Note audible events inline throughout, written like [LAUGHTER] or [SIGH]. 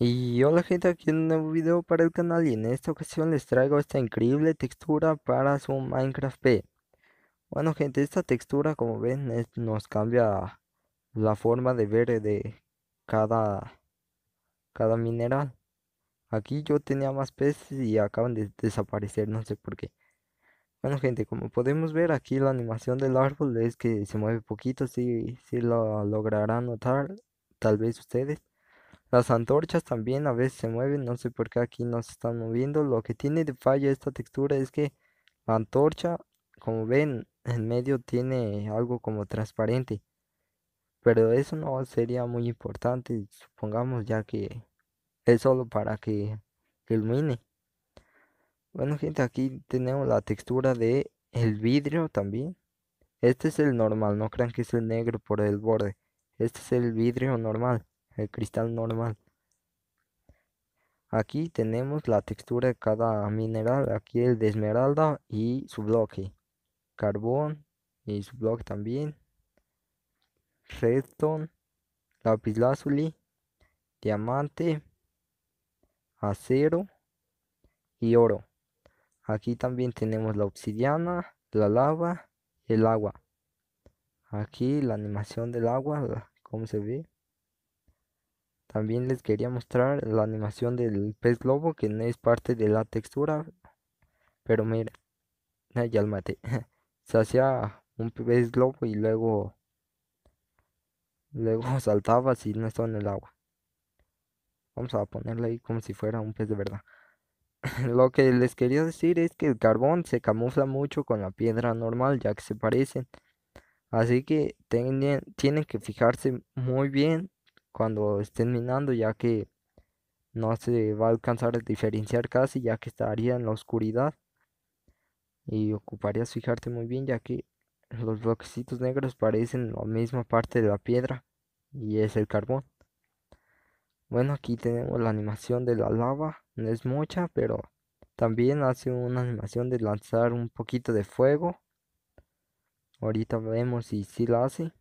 Y hola gente, aquí un nuevo video para el canal y en esta ocasión les traigo esta increíble textura para su Minecraft P. Bueno gente, esta textura como ven nos cambia la forma de ver de cada, cada mineral. Aquí yo tenía más peces y acaban de desaparecer, no sé por qué. Bueno gente, como podemos ver aquí la animación del árbol es que se mueve poquito, si, si lo lograrán notar, tal vez ustedes. Las antorchas también a veces se mueven, no sé por qué aquí no se están moviendo. Lo que tiene de falla esta textura es que la antorcha, como ven, en medio tiene algo como transparente. Pero eso no sería muy importante, supongamos ya que es solo para que ilumine. Bueno gente, aquí tenemos la textura de el vidrio también. Este es el normal, no crean que es el negro por el borde. Este es el vidrio normal el cristal normal. Aquí tenemos la textura de cada mineral, aquí el de esmeralda y su bloque. Carbón y su bloque también. Redstone, lazuli. diamante, acero y oro. Aquí también tenemos la obsidiana, la lava, el agua. Aquí la animación del agua, Como se ve. También les quería mostrar la animación del pez globo que no es parte de la textura. Pero mira, ya lo maté. [LAUGHS] Se hacía un pez globo y luego luego [LAUGHS] saltaba si no estaba en el agua. Vamos a ponerle ahí como si fuera un pez de verdad. [LAUGHS] Lo que les quería decir es que el carbón se camufla mucho con la piedra normal ya que se parecen. Así que tienen que fijarse muy bien cuando estén minando ya que no se va a alcanzar a diferenciar casi ya que estaría en la oscuridad y ocuparías fijarte muy bien ya que los bloquecitos negros parecen la misma parte de la piedra y es el carbón. Bueno, aquí tenemos la animación de la lava, no es mucha, pero también hace una animación de lanzar un poquito de fuego. Ahorita vemos si sí la hace.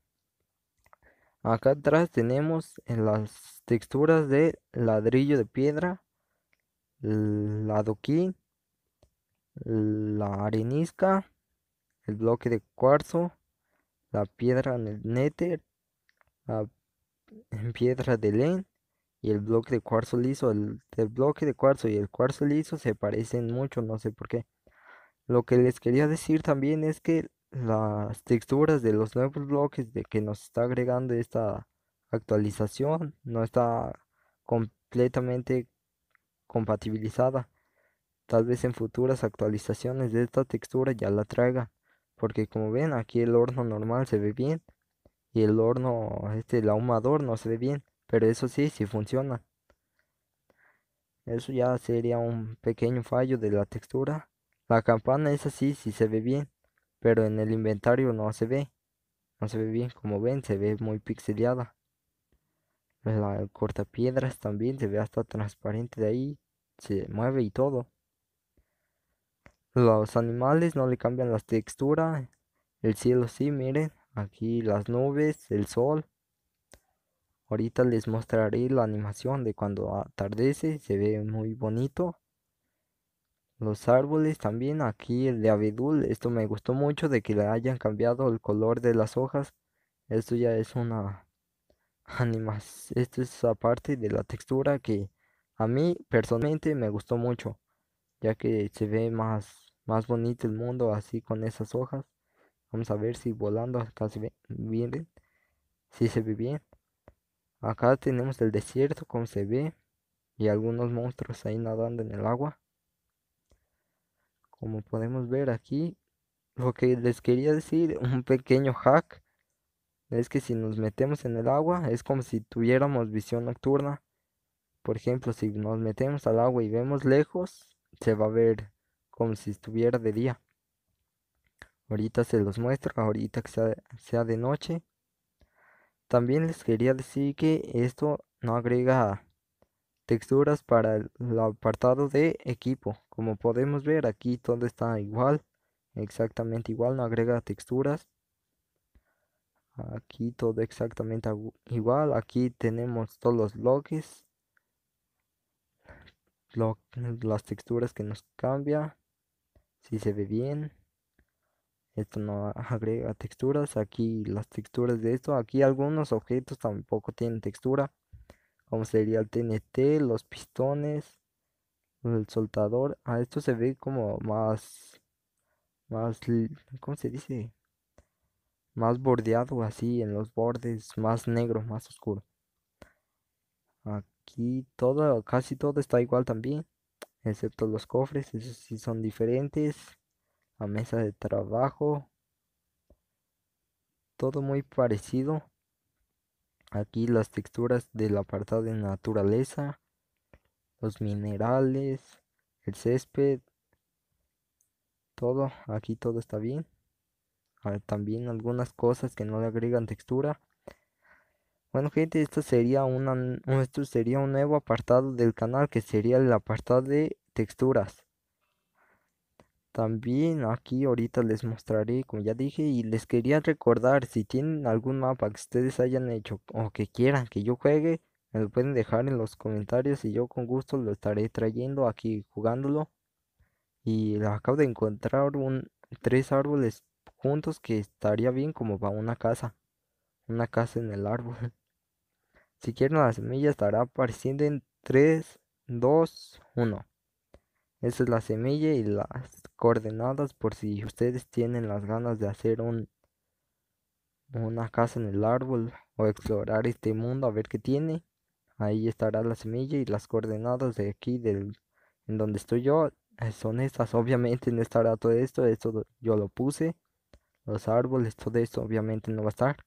Acá atrás tenemos las texturas de ladrillo de piedra, la adoquín, la arenisca, el bloque de cuarzo, la piedra en el nether. la piedra de len y el bloque de cuarzo liso. el, bloque de cuarzo y el cuarzo liso se parecen mucho, no sé por qué. Lo que les quería decir también es que las texturas de los nuevos bloques de que nos está agregando esta actualización no está completamente compatibilizada. Tal vez en futuras actualizaciones de esta textura ya la traiga. Porque como ven aquí el horno normal se ve bien. Y el horno, este, el ahumador no se ve bien. Pero eso sí, sí funciona. Eso ya sería un pequeño fallo de la textura. La campana es así, sí se ve bien pero en el inventario no se ve no se ve bien como ven se ve muy pixelada la cortapiedras también se ve hasta transparente de ahí se mueve y todo los animales no le cambian la textura el cielo sí miren aquí las nubes el sol ahorita les mostraré la animación de cuando atardece se ve muy bonito los árboles también, aquí el de abedul, esto me gustó mucho de que le hayan cambiado el color de las hojas. Esto ya es una [LAUGHS] animas, esto es aparte de la textura que a mí personalmente me gustó mucho, ya que se ve más más bonito el mundo así con esas hojas. Vamos a ver si volando casi vienen si se ve bien. Acá tenemos el desierto como se ve y algunos monstruos ahí nadando en el agua. Como podemos ver aquí, lo que les quería decir, un pequeño hack, es que si nos metemos en el agua, es como si tuviéramos visión nocturna. Por ejemplo, si nos metemos al agua y vemos lejos, se va a ver como si estuviera de día. Ahorita se los muestro, ahorita que sea, sea de noche. También les quería decir que esto no agrega texturas para el apartado de equipo como podemos ver aquí todo está igual exactamente igual no agrega texturas aquí todo exactamente igual aquí tenemos todos los bloques las texturas que nos cambia si se ve bien esto no agrega texturas aquí las texturas de esto aquí algunos objetos tampoco tienen textura como sería el TNT, los pistones, el soltador. A ah, esto se ve como más, más, ¿cómo se dice? Más bordeado así en los bordes, más negro, más oscuro. Aquí todo, casi todo está igual también, excepto los cofres, esos sí son diferentes. La mesa de trabajo, todo muy parecido. Aquí las texturas del apartado de naturaleza, los minerales, el césped, todo, aquí todo está bien. Ah, también algunas cosas que no le agregan textura. Bueno gente, esto sería, una, esto sería un nuevo apartado del canal que sería el apartado de texturas. También aquí ahorita les mostraré, como ya dije, y les quería recordar, si tienen algún mapa que ustedes hayan hecho o que quieran que yo juegue, me lo pueden dejar en los comentarios y yo con gusto lo estaré trayendo aquí jugándolo. Y acabo de encontrar un, tres árboles juntos que estaría bien como para una casa. Una casa en el árbol. [LAUGHS] Si quieren la semilla estará apareciendo en 3, 2, 1. Esa es la semilla y las coordenadas por si ustedes tienen las ganas de hacer un, una casa en el árbol o explorar este mundo a ver qué tiene. Ahí estará la semilla y las coordenadas de aquí del, en donde estoy yo eh, son estas. Obviamente no estará todo esto, esto yo lo puse. Los árboles, todo esto obviamente no va a estar.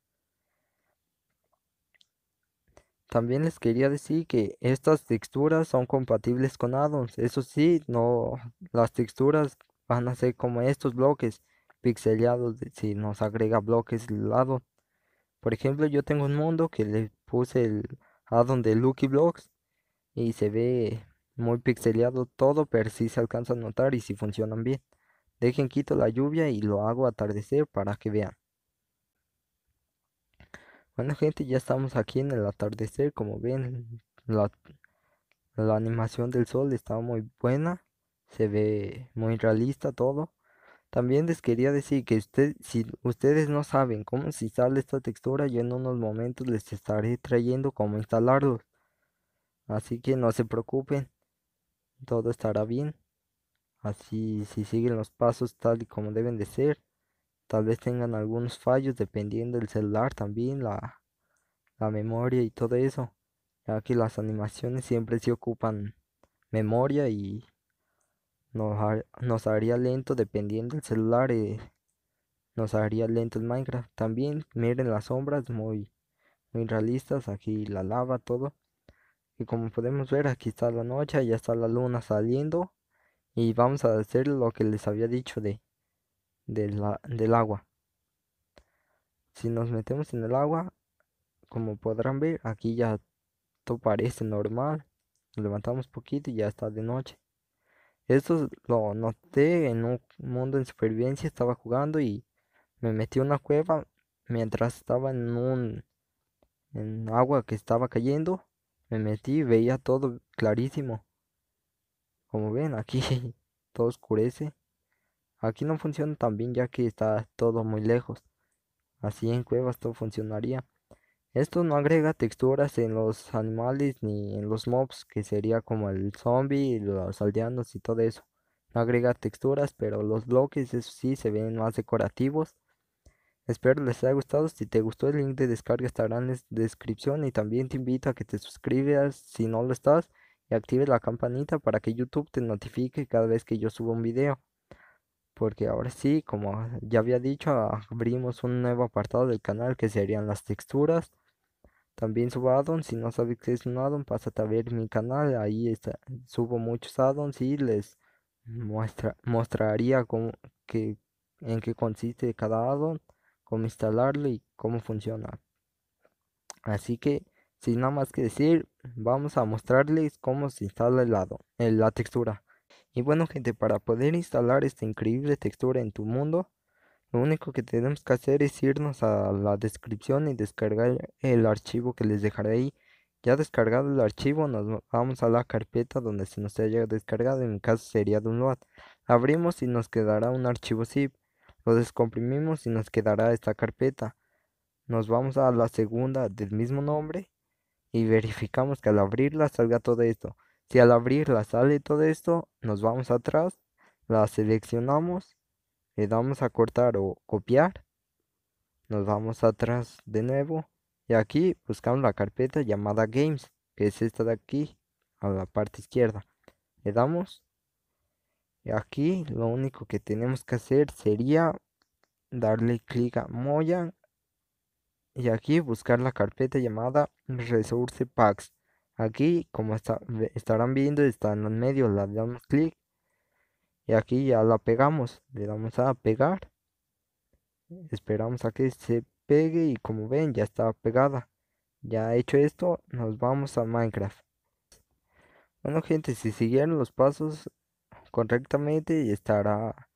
También les quería decir que estas texturas son compatibles con addons. Eso sí, no las texturas van a ser como estos bloques pixelados si nos agrega bloques el Por ejemplo, yo tengo un mundo que le puse el addon de Lucky Blocks y se ve muy pixelado todo, pero si sí se alcanza a notar y si funcionan bien. Dejen quito la lluvia y lo hago atardecer para que vean. Bueno gente, ya estamos aquí en el atardecer, como ven, la, animación del sol está muy buena, se ve muy realista todo. También les quería decir que usted, si ustedes no saben cómo instalar esta textura, yo en unos momentos les estaré trayendo cómo instalarlos. Así que no se preocupen, todo estará bien. Así si siguen los pasos tal y como deben de ser. Tal vez tengan algunos fallos dependiendo del celular también, la, la memoria y todo eso. Ya que las animaciones siempre se ocupan memoria y nos, nos haría lento dependiendo del celular. Eh, nos haría lento el Minecraft. También miren las sombras muy, muy realistas. Aquí la lava, todo. Y como podemos ver, aquí está la noche, ya está la luna saliendo. Y vamos a hacer lo que les había dicho de del agua. Si nos metemos en el agua, como podrán ver, aquí ya todo parece normal. levantamos poquito y ya está de noche. Esto lo noté en un mundo en supervivencia, estaba jugando y me metí en una cueva mientras estaba en un en agua que estaba cayendo. Me metí y veía todo clarísimo. Como ven, aquí [LAUGHS] todo oscurece. Aquí no funciona tan bien ya que está todo muy lejos. Así en cuevas todo funcionaría. Esto no agrega texturas en los animales ni en los mobs, que sería como el zombie, y los aldeanos y todo eso. No agrega texturas, pero los bloques, eso sí, se ven más decorativos. Espero les haya gustado. Si te gustó, el link de descarga estará en la descripción. Y también te invito a que te suscribas si no lo estás y actives la campanita para que YouTube te notifique cada vez que yo suba un video porque ahora sí, como ya había dicho, abrimos un nuevo apartado del canal que serían las texturas. También subo addons, si no sabéis qué es un addon, pásate a ver mi canal, ahí está, subo muchos addons y les muestra, mostraría cómo, en qué consiste cada addon, cómo instalarlo y cómo funciona. Así que, sin nada más que decir, vamos a mostrarles cómo se instala el addon, eh, la textura. Y bueno gente, para poder instalar esta increíble textura en tu mundo, lo único que tenemos que hacer es irnos a la descripción y descargar el archivo que les dejaré ahí. Ya descargado el archivo, nos vamos a la carpeta donde se nos haya descargado, en mi caso sería de un Abrimos y nos quedará un archivo zip. Lo descomprimimos y nos quedará esta carpeta. Nos vamos a la segunda del mismo nombre y verificamos que al abrirla salga todo esto. Si al abrirla sale todo esto, nos vamos atrás, la seleccionamos, le damos a cortar o copiar, nos vamos atrás de nuevo y aquí buscamos la carpeta llamada Games, que es esta de aquí, a la parte izquierda. Le damos y aquí lo único que tenemos que hacer sería darle clic a Moya. y aquí buscar la carpeta llamada Resource Packs Aquí, como estarán viendo, está en los medios, la damos clic. Y aquí ya la pegamos, le damos a pegar. Esperamos a que se pegue y como ven ya está pegada. Ya hecho esto, nos vamos a Minecraft. Bueno gente, si siguieron los pasos correctamente estará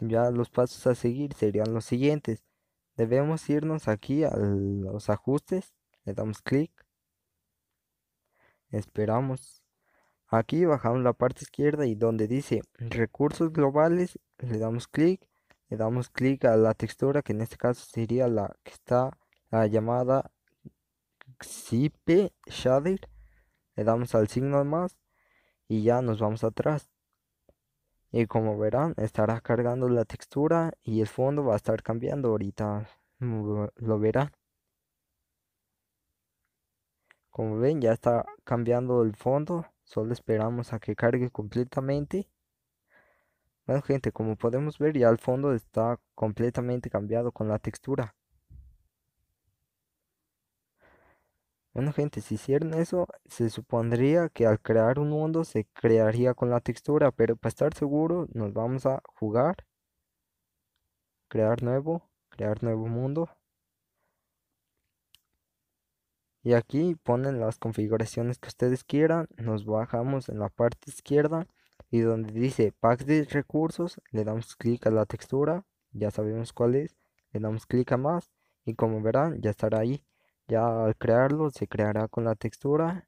ya los pasos a seguir serían los siguientes. Debemos irnos aquí a los ajustes, le damos clic Esperamos. Aquí bajamos la parte izquierda y donde dice recursos globales, le damos clic, le damos clic a la textura que en este caso sería la que está la llamada zip Shader. Le damos al signo más y ya nos vamos atrás. Y como verán, estará cargando la textura y el fondo va a estar cambiando ahorita. Lo verán. Como ven, ya está cambiando el fondo. Solo esperamos a que cargue completamente. Bueno, gente, como podemos ver, ya el fondo está completamente cambiado con la textura. Bueno, gente, si hicieron eso, se supondría que al crear un mundo se crearía con la textura, pero para estar seguro nos vamos a jugar, crear nuevo, crear nuevo mundo y aquí ponen las configuraciones que ustedes quieran nos bajamos en la parte izquierda y donde dice packs de recursos le damos clic a la textura ya sabemos cuál es le damos clic a más y como verán ya estará ahí ya al crearlo se creará con la textura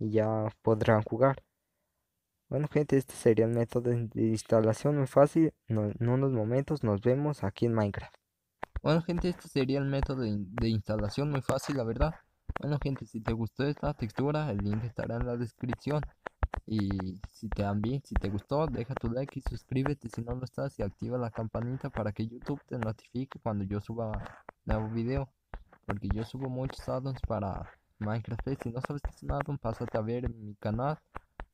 y ya podrán jugar bueno gente este sería el método de instalación muy fácil en unos momentos nos vemos aquí en minecraft bueno gente este sería el método de instalación muy fácil la verdad bueno gente, si te gustó esta textura, el link estará en la descripción. Y si te bien, si te gustó, deja tu like y suscríbete si no lo estás y activa la campanita para que YouTube te notifique cuando yo suba nuevo video. Porque yo subo muchos addons para Minecraft. Si no sabes qué es un addon, pásate a ver en mi canal.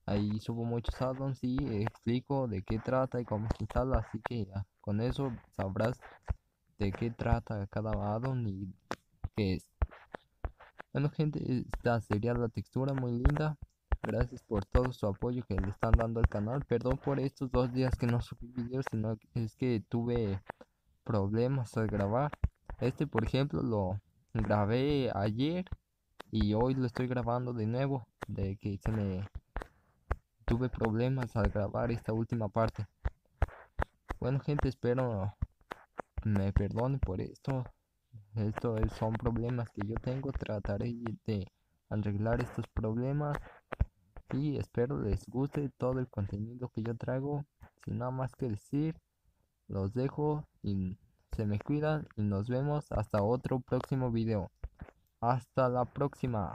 Ahí subo muchos addons y explico de qué trata y cómo se instala. Así que ya, con eso sabrás de qué trata cada addon y qué es. Bueno gente, esta sería la textura muy linda. Gracias por todo su apoyo que le están dando al canal. Perdón por estos dos días que no subí videos, sino es que tuve problemas al grabar. Este por ejemplo lo grabé ayer y hoy lo estoy grabando de nuevo. De que se me tuve problemas al grabar esta última parte. Bueno gente, espero me perdone por esto. Estos son problemas que yo tengo. Trataré de arreglar estos problemas. Y espero les guste todo el contenido que yo traigo. Sin nada más que decir, los dejo y se me cuidan y nos vemos hasta otro próximo video. Hasta la próxima.